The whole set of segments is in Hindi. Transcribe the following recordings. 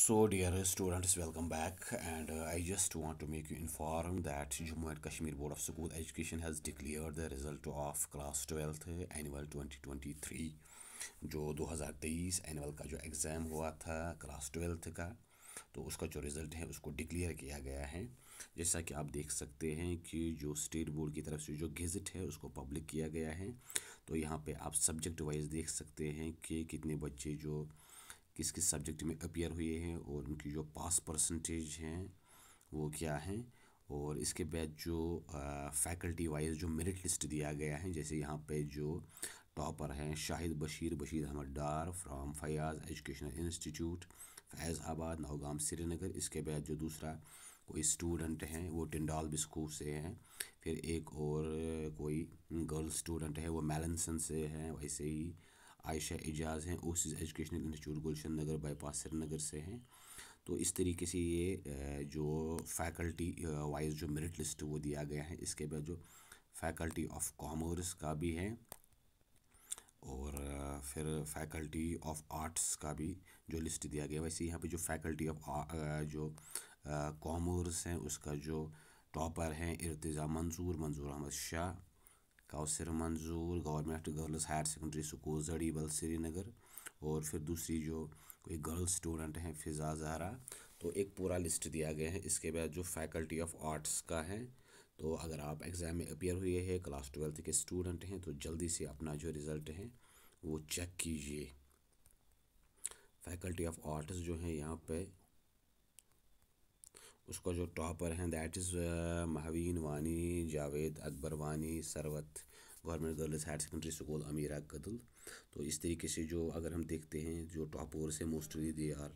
so dear students welcome back and I just want to make you inform that Jammu and Kashmir board of school education has declare the result of class twelfth annual twenty twenty three जो दो हज़ार तेईस का जो एग्ज़ाम हुआ था क्लास ट्वेल्थ का तो उसका जो रिज़ल्ट है उसको डिक्लेयर किया गया है जैसा कि आप देख सकते हैं कि जो स्टेट बोर्ड की तरफ से जो गेजट है उसको पब्लिक किया गया है तो यहाँ पर आप सब्जेक्ट वाइज देख सकते हैं कि कितने बच्चे जो किस किस सब्जेक्ट में अपियर हुए हैं और उनकी जो पास परसेंटेज हैं वो क्या हैं और इसके बाद जो फैकल्टी वाइज जो मेरिट लिस्ट दिया गया है जैसे यहाँ पे जो टॉपर हैं Shahid Bashir Bashir Ahmad Dar from Fayaz educational institute Faizabad Naugam Srinagar इसके बाद जो दूसरा कोई स्टूडेंट हैं वो टिंडाल बिस्कू से हैं फिर एक और कोई गर्ल स्टूडेंट है वो मेलनसन से हैं वैसे ही आयशा एजाज़ हैं Oasis educational institute Gulshan Nagar bypass Srinagar से हैं तो इस तरीके से ये जो फैकल्टी वाइज जो मेरिट लिस्ट वो दिया गया है इसके बाद जो फैकल्टी ऑफ कॉमर्स का भी है और फिर फैकल्टी ऑफ आर्ट्स का भी जो लिस्ट दिया गया वैसे यहाँ पे जो फैकल्टी ऑफ जो कॉमर्स हैं उसका जो टॉपर हैं इर्तज़ा मंसूर मंजूर Ahmad Shah Kausar Manzoor government girls higher secondary school Zadibal Srinagar और फिर दूसरी जो कोई गर्ल स्टूडेंट हैं फिजा जहरा तो एक पूरा लिस्ट दिया गया है इसके बाद जो फैकल्टी ऑफ आर्ट्स का है तो अगर आप एग्ज़ाम में अपियर हुए हैं क्लास ट्वेल्थ के स्टूडेंट हैं तो जल्दी से अपना जो रिज़ल्ट है वो चेक कीजिए फैकल्टी ऑफ आर्ट्स जो है यहाँ पे उसका जो टॉपर हैं दैट इज़ महवीन वानी Javed Akbar Wani Sarwat government girls higher secondary school Amira Kadal तो इस तरीके से जो अगर हम देखते हैं जो टॉपर्स हैं mostly they are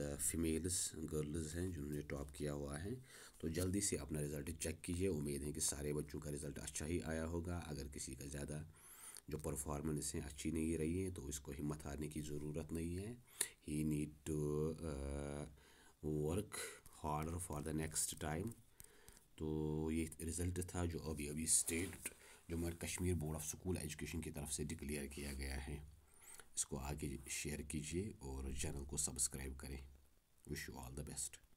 the females girls हैं जिन्होंने टॉप किया हुआ है तो जल्दी से अपना रिज़ल्ट चेक कीजिए उम्मीद है कि सारे बच्चों का रिज़ल्ट अच्छा ही आया होगा अगर किसी का ज़्यादा जो परफॉर्मेंस हैं अच्छी नहीं रही है तो इसको हिम्मत हारने की ज़रूरत नहीं है ही need to work order for the next time तो ये रिज़ल्ट था जो अभी अभी state Jammu and Kashmir board of school education की तरफ से डिक्लेयर किया गया है इसको आगे शेयर कीजिए और चैनल को सब्सक्राइब करें wish you all the best